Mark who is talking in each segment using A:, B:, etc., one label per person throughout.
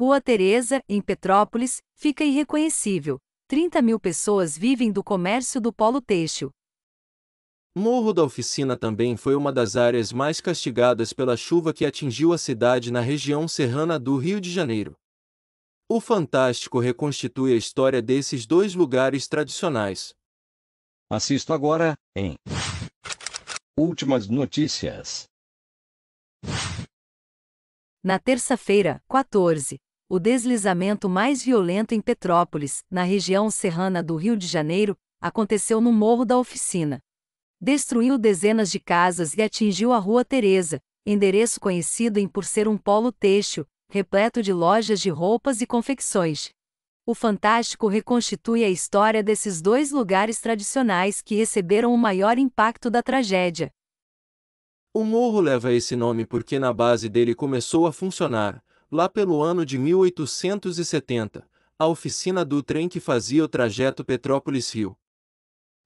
A: Rua Teresa, em Petrópolis, fica irreconhecível. 30 mil pessoas vivem do comércio do polo têxtil.
B: Morro da Oficina também foi uma das áreas mais castigadas pela chuva que atingiu a cidade na região serrana do Rio de Janeiro. O Fantástico reconstitui a história desses dois lugares tradicionais. Assisto agora em Últimas Notícias.
A: Na terça-feira, 14, o deslizamento mais violento em Petrópolis, na região serrana do Rio de Janeiro, aconteceu no Morro da Oficina. Destruiu dezenas de casas e atingiu a Rua Teresa, endereço conhecido em por ser um polo têxtil, repleto de lojas de roupas e confecções. O Fantástico reconstitui a história desses dois lugares tradicionais que receberam o maior impacto da tragédia.
B: O morro leva esse nome porque na base dele começou a funcionar, Lá pelo ano de 1870, a oficina do trem que fazia o trajeto Petrópolis-Rio.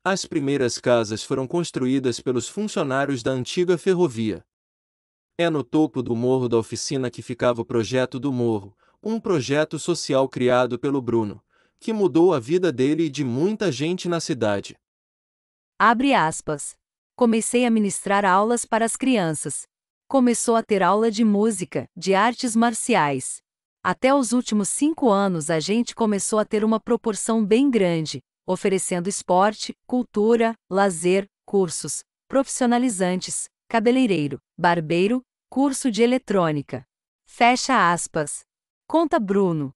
B: As primeiras casas foram construídas pelos funcionários da antiga ferrovia. É no topo do morro da oficina que ficava o projeto do morro, um projeto social criado pelo Bruno, que mudou a vida dele e de muita gente na cidade.
A: Abre aspas. Comecei a ministrar aulas para as crianças, Começou a ter aula de música, de artes marciais. Até os últimos cinco anos a gente começou a ter uma proporção bem grande, oferecendo esporte, cultura, lazer, cursos, profissionalizantes, cabeleireiro, barbeiro, curso de eletrônica. Fecha aspas. Conta Bruno.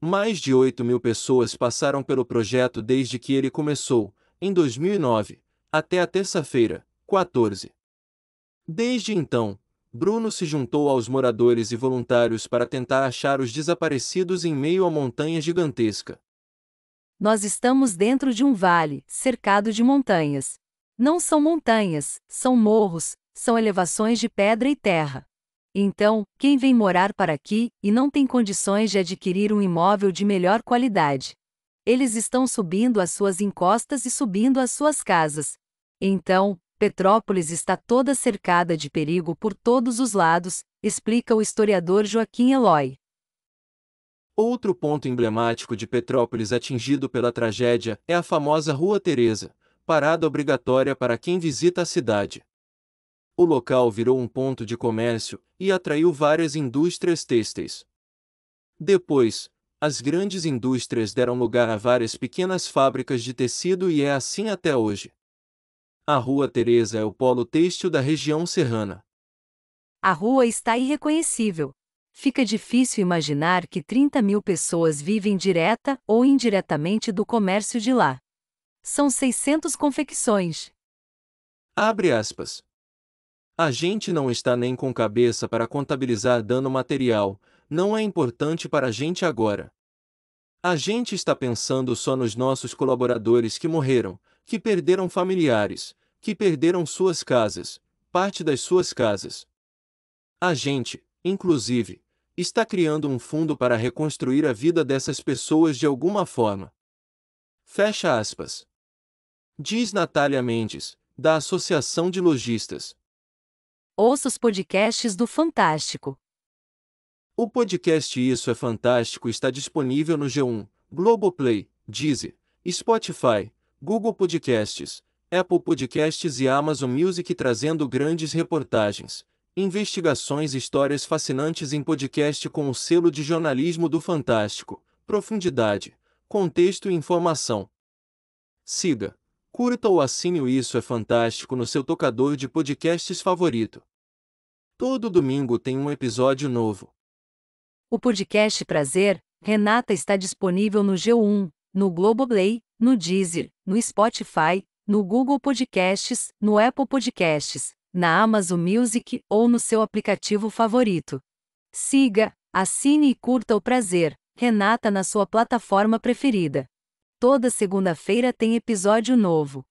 B: Mais de 8 mil pessoas passaram pelo projeto desde que ele começou, em 2009, até a terça-feira, 14 Desde então, Bruno se juntou aos moradores e voluntários para tentar achar os desaparecidos em meio à montanha gigantesca.
A: Nós estamos dentro de um vale, cercado de montanhas. Não são montanhas, são morros, são elevações de pedra e terra. Então, quem vem morar para aqui e não tem condições de adquirir um imóvel de melhor qualidade? Eles estão subindo as suas encostas e subindo as suas casas. Então, Petrópolis está toda cercada de perigo por todos os lados, explica o historiador Joaquim Eloy.
B: Outro ponto emblemático de Petrópolis atingido pela tragédia é a famosa Rua Teresa, parada obrigatória para quem visita a cidade. O local virou um ponto de comércio e atraiu várias indústrias têxteis. Depois, as grandes indústrias deram lugar a várias pequenas fábricas de tecido e é assim até hoje. A Rua Teresa é o polo têxtil da região serrana.
A: A rua está irreconhecível. Fica difícil imaginar que 30 mil pessoas vivem direta ou indiretamente do comércio de lá. São 600 confecções.
B: Abre aspas. A gente não está nem com cabeça para contabilizar dano material, não é importante para a gente agora. A gente está pensando só nos nossos colaboradores que morreram, que perderam familiares, que perderam suas casas, parte das suas casas. A gente, inclusive, está criando um fundo para reconstruir a vida dessas pessoas de alguma forma. Fecha aspas. Diz Natália Mendes, da Associação de Lojistas.
A: Ouça os podcasts do Fantástico.
B: O podcast Isso é Fantástico está disponível no G1, Globoplay, Deezer, Spotify, Google Podcasts, Apple Podcasts e Amazon Music trazendo grandes reportagens, investigações e histórias fascinantes em podcast com o selo de jornalismo do Fantástico, profundidade, contexto e informação. Siga, curta ou assine o Isso é Fantástico no seu tocador de podcasts favorito. Todo domingo tem um episódio novo.
A: O podcast Prazer, Renata está disponível no G1 no Globoplay, no Deezer, no Spotify, no Google Podcasts, no Apple Podcasts, na Amazon Music ou no seu aplicativo favorito. Siga, assine e curta o prazer, Renata na sua plataforma preferida. Toda segunda-feira tem episódio novo.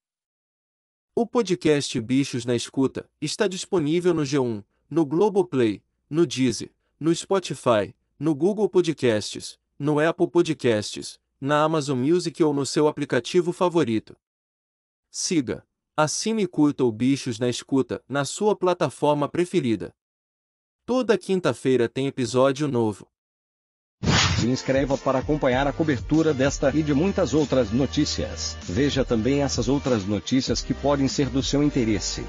B: O podcast Bichos na Escuta está disponível no G1, no Globoplay, no Deezer, no Spotify, no Google Podcasts, no Apple Podcasts na Amazon Music ou no seu aplicativo favorito. Siga, assine e curta o Bichos na Escuta na sua plataforma preferida. Toda quinta-feira tem episódio novo. Se inscreva para acompanhar a cobertura desta e de muitas outras notícias. Veja também essas outras notícias que podem ser do seu interesse.